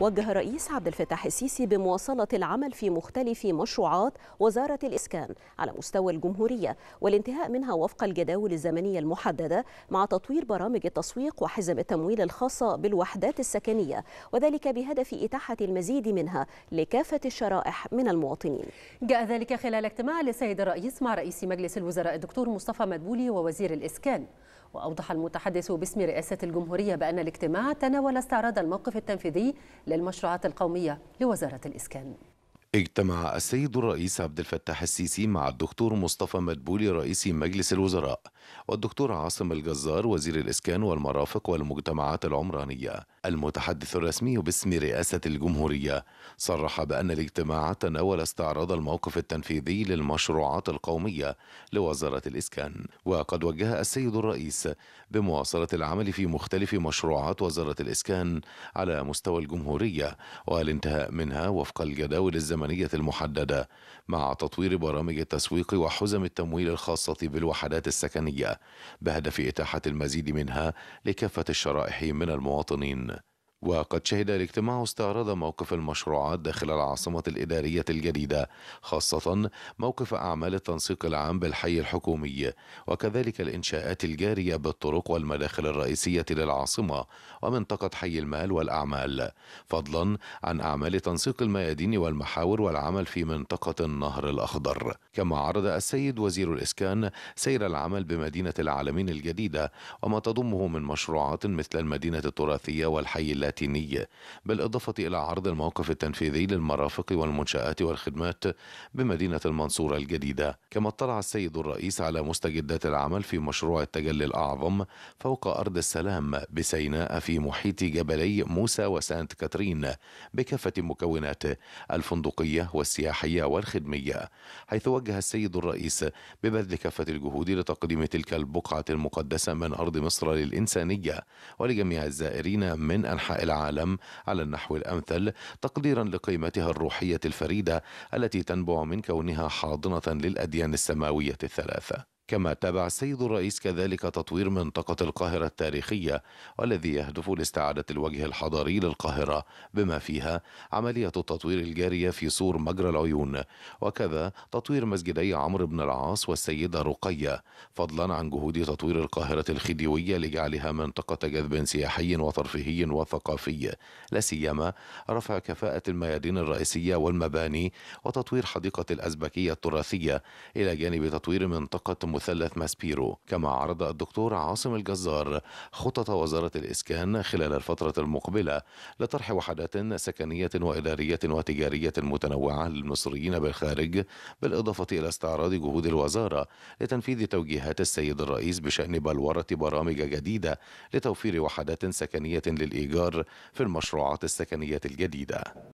وجه الرئيس عبد الفتاح السيسي بمواصلة العمل في مختلف مشروعات وزارة الإسكان على مستوى الجمهورية والانتهاء منها وفق الجداول الزمنية المحددة مع تطوير برامج التسويق وحزم التمويل الخاصة بالوحدات السكنية وذلك بهدف إتاحة المزيد منها لكافة الشرائح من المواطنين جاء ذلك خلال اجتماع للسيد الرئيس مع رئيس مجلس الوزراء الدكتور مصطفى مدبولي ووزير الإسكان وأوضح المتحدث باسم رئاسة الجمهورية بأن الاجتماع تناول استعراض الموقف التنفيذي للمشروعات القومية لوزارة الإسكان اجتمع السيد الرئيس عبد الفتاح السيسي مع الدكتور مصطفى مدبولي رئيس مجلس الوزراء والدكتور عاصم الجزار وزير الإسكان والمرافق والمجتمعات العمرانية المتحدث الرسمي باسم رئاسة الجمهورية صرح بأن الاجتماع تناول استعراض الموقف التنفيذي للمشروعات القومية لوزارة الإسكان وقد وجه السيد الرئيس بمواصلة العمل في مختلف مشروعات وزارة الإسكان على مستوى الجمهورية والانتهاء منها وفق الجداول الزمنية الزمنية المحددة مع تطوير برامج التسويق وحزم التمويل الخاصة بالوحدات السكنية بهدف إتاحة المزيد منها لكافة الشرائح من المواطنين وقد شهد الاجتماع استعراض موقف المشروعات داخل العاصمة الإدارية الجديدة خاصة موقف أعمال التنسيق العام بالحي الحكومي وكذلك الإنشاءات الجارية بالطرق والمداخل الرئيسية للعاصمة ومنطقة حي المال والأعمال فضلا عن أعمال تنسيق الميادين والمحاور والعمل في منطقة النهر الأخضر كما عرض السيد وزير الإسكان سير العمل بمدينة العالمين الجديدة وما تضمه من مشروعات مثل المدينة التراثية والحي اللاتي اللاتينية بالإضافة إلى عرض الموقف التنفيذي للمرافق والمنشآت والخدمات بمدينة المنصورة الجديدة كما اطلع السيد الرئيس على مستجدات العمل في مشروع التجلي الأعظم فوق أرض السلام بسيناء في محيط جبلي موسى وسانت كاترين بكافة مكوناته الفندقية والسياحية والخدمية حيث وجه السيد الرئيس ببذل كافة الجهود لتقديم تلك البقعة المقدسة من أرض مصر للإنسانية ولجميع الزائرين من أنحاء العالم على النحو الامثل تقديرا لقيمتها الروحيه الفريده التي تنبع من كونها حاضنه للاديان السماويه الثلاثه كما تابع السيد الرئيس كذلك تطوير منطقة القاهرة التاريخية والذي يهدف لاستعادة الوجه الحضاري للقاهرة بما فيها عملية التطوير الجارية في سور مجرى العيون وكذا تطوير مسجدي عمرو بن العاص والسيدة رقية فضلا عن جهود تطوير القاهرة الخديوية لجعلها منطقة جذب سياحي وترفيهي وثقافي لا سيما رفع كفاءة الميادين الرئيسية والمباني وتطوير حديقة الأزبكية التراثية إلى جانب تطوير منطقة مثلث ماسبيرو كما عرض الدكتور عاصم الجزار خطط وزارة الإسكان خلال الفترة المقبلة لطرح وحدات سكنية وإدارية وتجارية متنوعة للمصريين بالخارج بالإضافة إلى استعراض جهود الوزارة لتنفيذ توجيهات السيد الرئيس بشأن بلورة برامج جديدة لتوفير وحدات سكنية للإيجار في المشروعات السكنية الجديدة